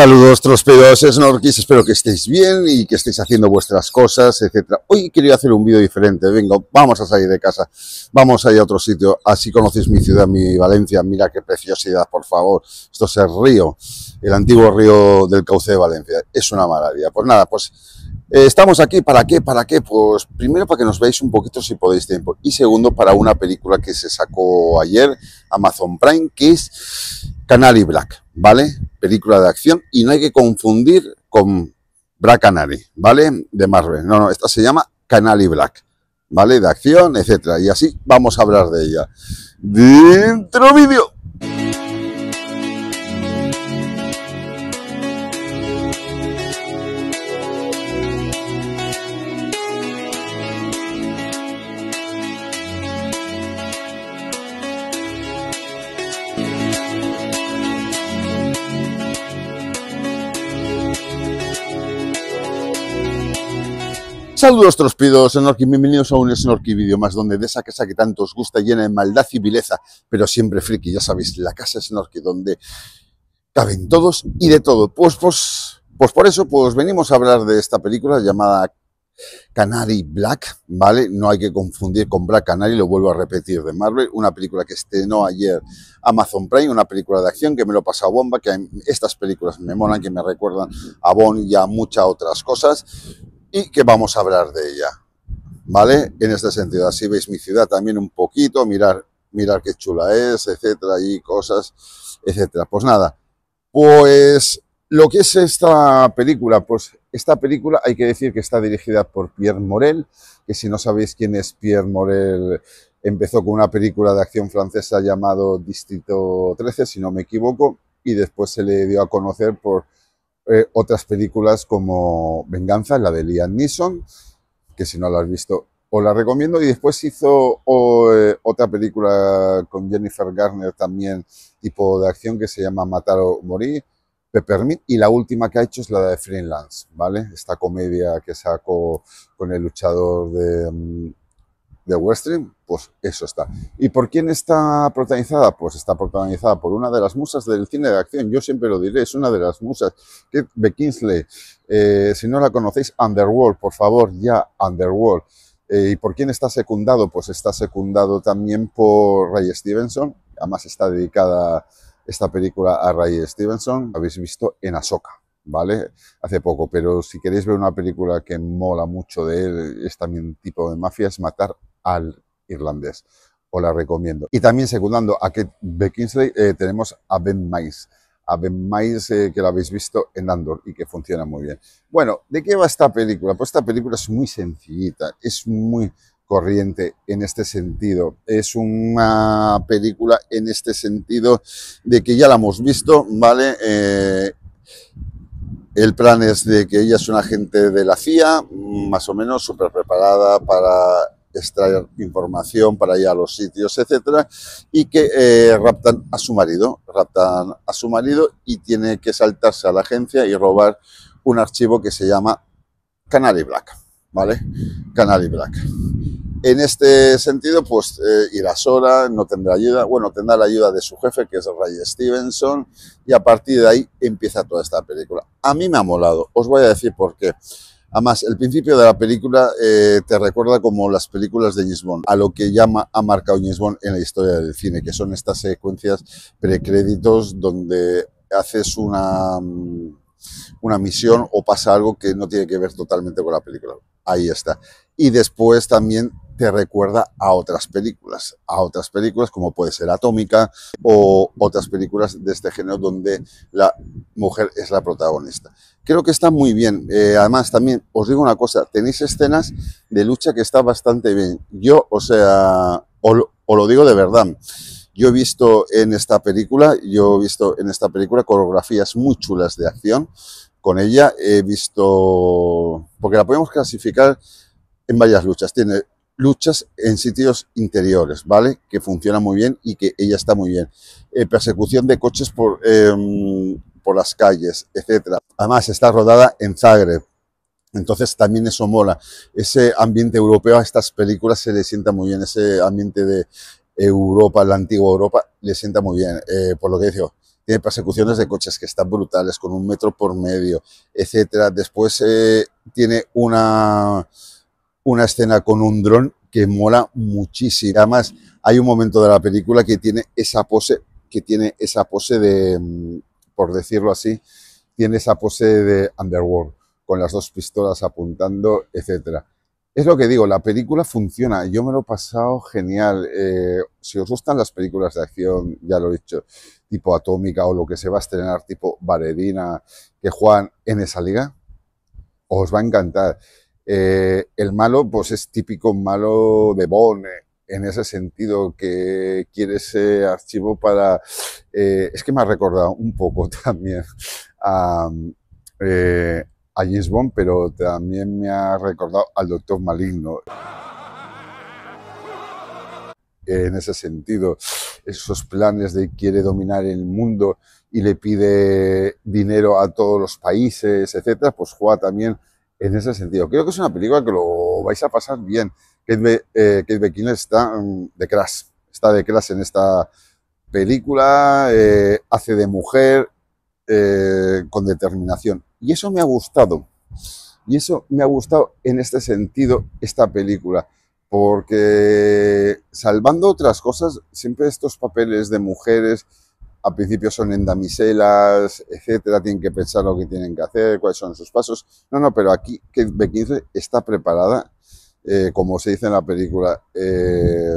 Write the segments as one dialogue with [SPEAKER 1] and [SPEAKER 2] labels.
[SPEAKER 1] Saludos es snorkis, espero que estéis bien y que estéis haciendo vuestras cosas, etc. Hoy quería hacer un vídeo diferente, Vengo, vamos a salir de casa, vamos a ir a otro sitio, así conocéis mi ciudad, mi Valencia, mira qué preciosidad, por favor. Esto es el río, el antiguo río del cauce de Valencia, es una maravilla. Pues nada, pues eh, estamos aquí, ¿para qué? ¿Para qué? Pues primero para que nos veáis un poquito si podéis tiempo y segundo para una película que se sacó ayer, Amazon Prime, que es Canary Black ¿vale? Película de acción y no hay que confundir con Black Canary, ¿vale? De Marvel. No, no, esta se llama Canary Black, ¿vale? De acción, etcétera. Y así vamos a hablar de ella. Dentro vídeo. Saludos trospidos, Snorky, bienvenidos a un Snorky video más donde de esa casa que tanto os gusta, llena de maldad y vileza, pero siempre friki, ya sabéis, la casa Snorky donde caben todos y de todo. Pues, pues, pues por eso pues venimos a hablar de esta película llamada Canary Black, ¿vale? No hay que confundir con Black Canary, lo vuelvo a repetir, de Marvel, una película que estrenó ayer Amazon Prime, una película de acción que me lo pasa bomba, que estas películas me molan, que me recuerdan a Bond y a muchas otras cosas y que vamos a hablar de ella, ¿vale? En este sentido, así veis mi ciudad también un poquito, mirar, mirar qué chula es, etcétera, y cosas, etcétera. Pues nada, pues lo que es esta película, pues esta película hay que decir que está dirigida por Pierre Morel, que si no sabéis quién es Pierre Morel, empezó con una película de acción francesa llamado Distrito 13, si no me equivoco, y después se le dio a conocer por eh, otras películas como Venganza, la de Liam Neeson, que si no la has visto os la recomiendo. Y después hizo eh, otra película con Jennifer Garner también, tipo de acción, que se llama Matar o Morir, Peppermint. Y la última que ha hecho es la de Freelance, ¿vale? Esta comedia que sacó con el luchador de, mm, de pues eso está. ¿Y por quién está protagonizada? Pues está protagonizada por una de las musas del cine de acción, yo siempre lo diré, es una de las musas, Kate Beckinsley, eh, si no la conocéis, Underworld, por favor, ya, Underworld. Eh, ¿Y por quién está secundado? Pues está secundado también por Ray Stevenson, además está dedicada esta película a Ray Stevenson, habéis visto en azoka ¿vale? Hace poco, pero si queréis ver una película que mola mucho de él, es también tipo de mafia, es Matar al irlandés. Os la recomiendo. Y también secundando a Kate Beckinsley, eh, tenemos a Ben Mais. A Ben Mais, eh, que la habéis visto en Andor y que funciona muy bien. Bueno, ¿de qué va esta película? Pues esta película es muy sencillita, es muy corriente en este sentido. Es una película en este sentido de que ya la hemos visto, ¿vale? Eh, el plan es de que ella es una agente de la CIA, más o menos súper preparada para extraer información para ir a los sitios, etcétera, y que eh, raptan a su marido, raptan a su marido y tiene que saltarse a la agencia y robar un archivo que se llama Canary Black, ¿vale? Canary Black. En este sentido, pues eh, irá sola, no tendrá ayuda, bueno, tendrá la ayuda de su jefe, que es Ray Stevenson, y a partir de ahí empieza toda esta película. A mí me ha molado, os voy a decir por qué. Además, el principio de la película eh, te recuerda como las películas de Gisbon, a lo que ya ha marcado Gisbon en la historia del cine, que son estas secuencias precréditos donde haces una, mm, una misión o pasa algo que no tiene que ver totalmente con la película. Ahí está. Y después también te recuerda a otras películas, a otras películas como puede ser Atómica o otras películas de este género donde la, mujer es la protagonista. Creo que está muy bien. Eh, además, también os digo una cosa, tenéis escenas de lucha que está bastante bien. Yo, o sea, os, lo digo de verdad. Yo he visto en esta película, yo he visto en esta película coreografías muy chulas de acción. Con ella he visto, porque la podemos clasificar en varias luchas. Tiene luchas en sitios interiores, ¿vale? Que funciona muy bien y que ella está muy bien. Eh, persecución de coches por, em, las calles, etcétera. Además, está rodada en Zagreb. Entonces también eso mola. Ese ambiente europeo a estas películas se le sienta muy bien. Ese ambiente de Europa, la antigua Europa, le sienta muy bien. Eh, por lo que digo tiene persecuciones de coches que están brutales, con un metro por medio, etcétera. Después eh, tiene una, una escena con un dron que mola muchísimo. Además, hay un momento de la película que tiene esa pose, que tiene esa pose de, mm, por decirlo así, tiene esa pose de Underworld, con las dos pistolas apuntando, etc. Es lo que digo, la película funciona, yo me lo he pasado genial. Eh, si os gustan las películas de acción, ya lo he dicho, tipo Atómica o lo que se va a estrenar, tipo Varedina, que juegan en esa liga, os va a encantar. Eh, el malo, pues es típico malo de Bone. Eh, en ese sentido, que quiere ese archivo para... Eh, es que me ha recordado un poco también a, eh, James Bond, pero también me ha recordado al Doctor Maligno. En ese sentido, esos planes de quiere dominar el mundo y le pide dinero a todos los países, etcétera, pues juega también en ese sentido. Creo que es una película que lo vais a pasar bien. Kate, eh, está mm, de crash, está de crash en esta película, eh, hace de mujer eh, con determinación. Y eso me ha gustado. Y eso me ha gustado en este sentido esta película, porque salvando otras cosas, siempre estos papeles de mujeres al principio son en damiselas, etcétera, tienen que pensar lo que tienen que hacer, cuáles son sus pasos. No, no, pero aquí Kate b está preparada, eh, como se dice en la película, eh,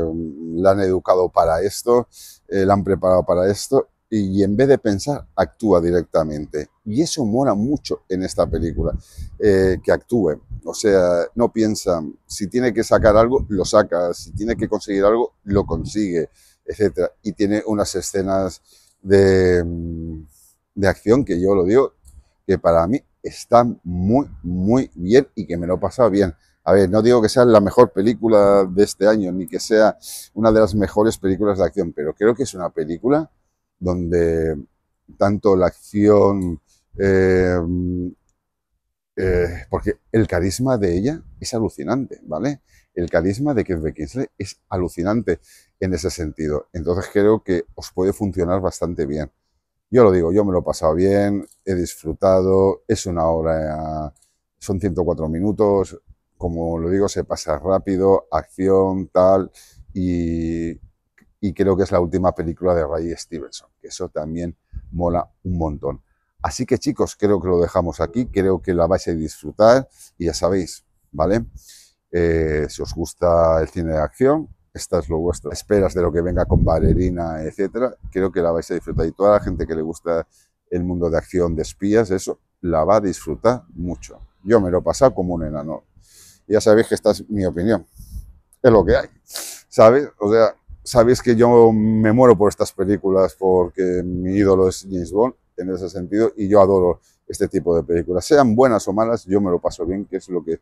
[SPEAKER 1] la han educado para esto, eh, la han preparado para esto, y, en vez de pensar, actúa directamente. Y eso mola mucho en esta película, que actúe. O sea, no piensa, si tiene que sacar algo, lo saca, si tiene que conseguir algo, lo consigue, etcétera. Y tiene unas escenas de, acción que yo lo digo, que para mí está muy, muy bien y que me lo pasado bien. A ver, no digo que sea la mejor película de este año, ni que sea una de las mejores películas de acción, pero creo que es una película donde tanto la acción, eh, eh, porque el carisma de ella es alucinante, ¿vale? el carisma de Kevin Beckinsley es alucinante en ese sentido. Entonces creo que os puede funcionar bastante bien. Yo lo digo, yo me lo he pasado bien, he disfrutado, es una hora, son 104 minutos, como lo digo, se pasa rápido, acción, tal, y, y creo que es la última película de Ray Stevenson, que eso también mola un montón. Así que chicos, creo que lo dejamos aquí, creo que la vais a disfrutar y ya sabéis, ¿vale? Eh, si os gusta el cine de acción, esta es lo vuestro. Esperas de lo que venga con Valerina, etcétera. Creo que la vais a disfrutar. Y toda la gente que le gusta el mundo de acción, de espías, eso, la va a disfrutar mucho. Yo me lo he pasado como un enano. Ya sabéis que esta es mi opinión. Es lo que hay. ¿Sabes? O sea, sabéis que yo me muero por estas películas porque mi ídolo es James Bond en ese sentido y yo adoro este tipo de películas. Sean buenas o malas, yo me lo paso bien, que es lo que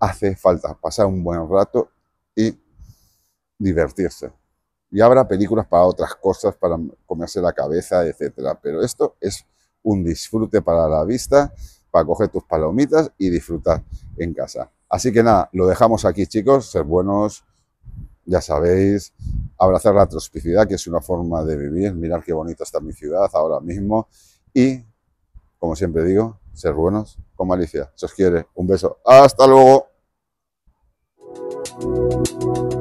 [SPEAKER 1] hace falta pasar un buen rato y divertirse. Y habrá películas para otras cosas, para comerse la cabeza, etc. Pero esto es un disfrute para la vista, para coger tus palomitas y disfrutar en casa. Así que nada, lo dejamos aquí chicos, ser buenos, ya sabéis, abrazar la trospicidad, que es una forma de vivir, mirar qué bonita está mi ciudad ahora mismo y, como siempre digo, ser buenos con malicia. Se os quiere. Un beso. Hasta luego. Thank you.